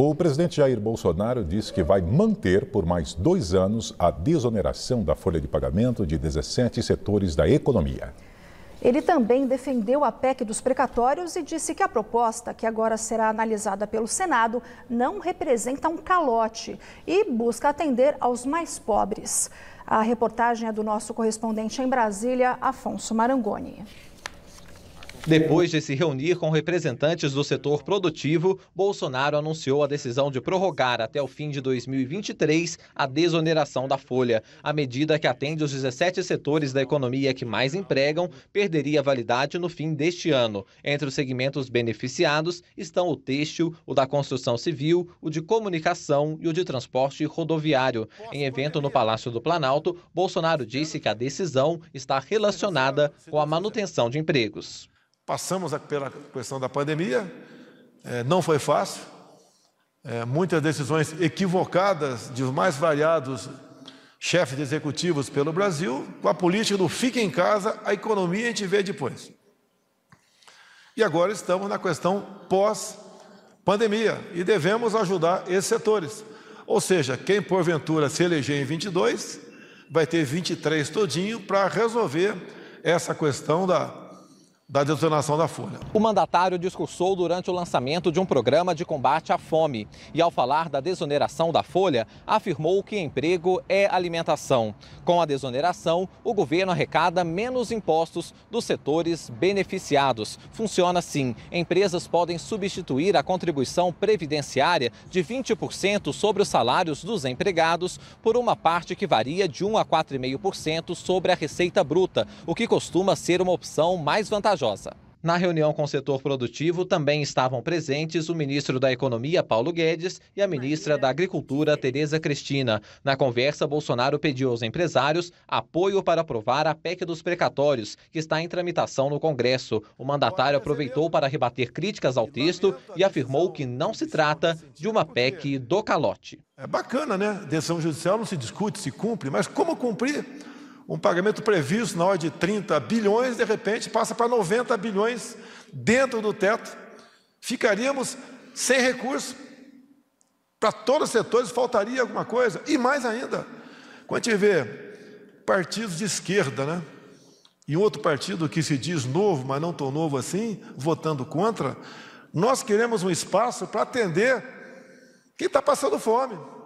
O presidente Jair Bolsonaro disse que vai manter por mais dois anos a desoneração da folha de pagamento de 17 setores da economia. Ele também defendeu a PEC dos precatórios e disse que a proposta, que agora será analisada pelo Senado, não representa um calote e busca atender aos mais pobres. A reportagem é do nosso correspondente em Brasília, Afonso Marangoni. Depois de se reunir com representantes do setor produtivo, Bolsonaro anunciou a decisão de prorrogar até o fim de 2023 a desoneração da folha. A medida que atende os 17 setores da economia que mais empregam perderia validade no fim deste ano. Entre os segmentos beneficiados estão o têxtil, o da construção civil, o de comunicação e o de transporte rodoviário. Em evento no Palácio do Planalto, Bolsonaro disse que a decisão está relacionada com a manutenção de empregos. Passamos pela questão da pandemia, é, não foi fácil, é, muitas decisões equivocadas de mais variados chefes de executivos pelo Brasil, com a política do fique em casa, a economia a gente vê depois. E agora estamos na questão pós-pandemia e devemos ajudar esses setores. Ou seja, quem porventura se eleger em 22, vai ter 23 todinho para resolver essa questão da da detonação da folha. O mandatário discursou durante o lançamento de um programa de combate à fome e, ao falar da desoneração da folha, afirmou que emprego é alimentação. Com a desoneração, o governo arrecada menos impostos dos setores beneficiados. Funciona assim: empresas podem substituir a contribuição previdenciária de 20% sobre os salários dos empregados por uma parte que varia de 1 a 4,5% sobre a receita bruta, o que costuma ser uma opção mais vantajosa na reunião com o setor produtivo também estavam presentes o ministro da Economia, Paulo Guedes, e a ministra da Agricultura, Tereza Cristina. Na conversa, Bolsonaro pediu aos empresários apoio para aprovar a PEC dos precatórios, que está em tramitação no Congresso. O mandatário aproveitou para rebater críticas ao texto e afirmou que não se trata de uma PEC do calote. É bacana, né? Decisão judicial não se discute, se cumpre, mas como cumprir? um pagamento previsto na hora de 30 bilhões, de repente passa para 90 bilhões dentro do teto. Ficaríamos sem recurso. Para todos os setores faltaria alguma coisa. E mais ainda, quando a gente vê partidos de esquerda, né? E outro partido que se diz novo, mas não tão novo assim, votando contra, nós queremos um espaço para atender quem está passando fome.